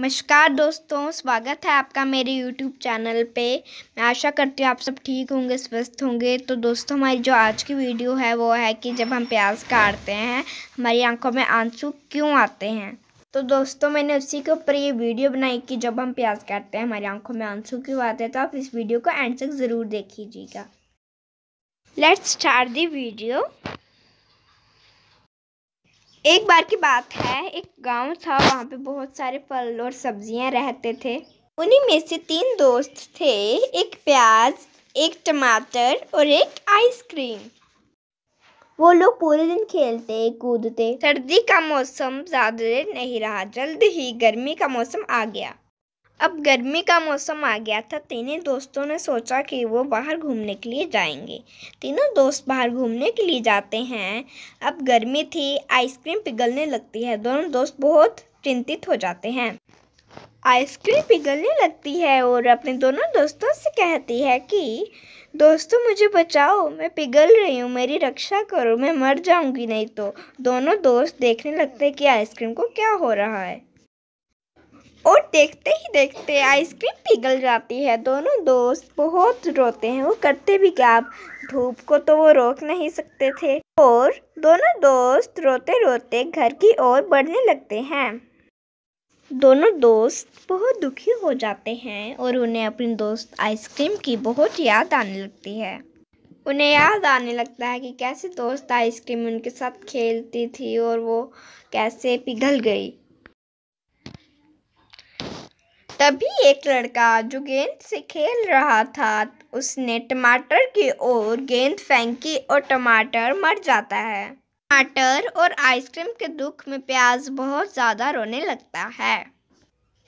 नमस्कार दोस्तों स्वागत है आपका मेरे YouTube चैनल पे मैं आशा करती हूँ आप सब ठीक होंगे स्वस्थ होंगे तो दोस्तों हमारी जो आज की वीडियो है वो है कि जब हम प्याज काटते हैं हमारी आंखों में आंसू क्यों आते हैं तो दोस्तों मैंने उसी के ऊपर ये वीडियो बनाई कि जब हम प्याज काटते हैं हमारी आंखों में आंसू क्यों आते हैं तो आप इस वीडियो को एंड तक ज़रूर देख लीजिएगा लेट्स स्टार्ट दी वीडियो एक बार की बात है एक गांव था वहाँ पे बहुत सारे फल और सब्जियाँ रहते थे उन्हीं में से तीन दोस्त थे एक प्याज एक टमाटर और एक आइसक्रीम वो लोग पूरे दिन खेलते कूदते सर्दी का मौसम ज़्यादा देर नहीं रहा जल्द ही गर्मी का मौसम आ गया अब गर्मी का मौसम आ गया था तीनों दोस्तों ने सोचा कि वो बाहर घूमने के लिए जाएंगे तीनों दोस्त बाहर घूमने के लिए जाते हैं अब गर्मी थी आइसक्रीम पिघलने लगती है दोनों दोस्त बहुत चिंतित हो जाते हैं आइसक्रीम पिघलने लगती है और अपने दोनों दोस्तों से कहती है कि दोस्तों मुझे बचाओ मैं पिघल रही हूँ मेरी रक्षा करो मैं मर जाऊँगी नहीं तो दोनों दोस्त देखने लगते हैं कि आइसक्रीम को क्या हो रहा है और देखते ही देखते आइसक्रीम पिघल जाती है दोनों दोस्त बहुत रोते हैं वो करते भी क्या धूप को तो वो रोक नहीं सकते थे और दोनों दोस्त रोते रोते घर की ओर बढ़ने लगते हैं दोनों दोस्त बहुत दुखी हो जाते हैं और उन्हें अपनी दोस्त आइसक्रीम की बहुत याद आने लगती है उन्हें याद आने लगता है कि कैसे दोस्त आइसक्रीम उनके साथ खेलती थी और वो कैसे पिघल गई तभी एक लड़का जो गेंद से खेल रहा था उसने टमाटर की ओर गेंद फेंकी और टमाटर मर जाता है टमाटर और आइसक्रीम के दुख में प्याज बहुत ज़्यादा रोने लगता है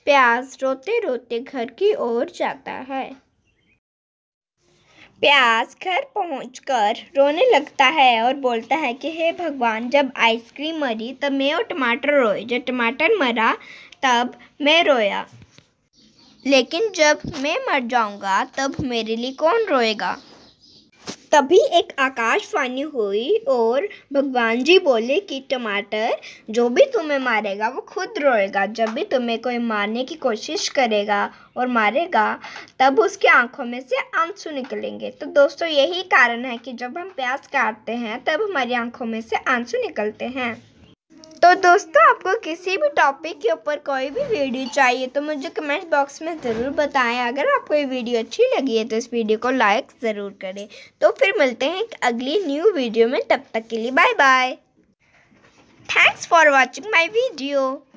प्याज रोते रोते घर की ओर जाता है प्याज घर पहुंचकर रोने लगता है और बोलता है कि हे भगवान जब आइसक्रीम मरी तब मैं और टमाटर रोए जब टमाटर मरा तब मैं रोया लेकिन जब मैं मर जाऊंगा तब मेरे लिए कौन रोएगा तभी एक आकाशवाणी हुई और भगवान जी बोले कि टमाटर जो भी तुम्हें मारेगा वो खुद रोएगा जब भी तुम्हें कोई मारने की कोशिश करेगा और मारेगा तब उसकी आंखों में से आंसू निकलेंगे तो दोस्तों यही कारण है कि जब हम प्याज काटते हैं तब हमारी आंखों में से आंसू निकलते हैं तो दोस्तों आपको किसी भी टॉपिक के ऊपर कोई भी वीडियो चाहिए तो मुझे कमेंट बॉक्स में ज़रूर बताएं अगर आपको ये वीडियो अच्छी लगी है तो इस वीडियो को लाइक ज़रूर करें तो फिर मिलते हैं एक अगली न्यू वीडियो में तब तक के लिए bye bye thanks for watching my video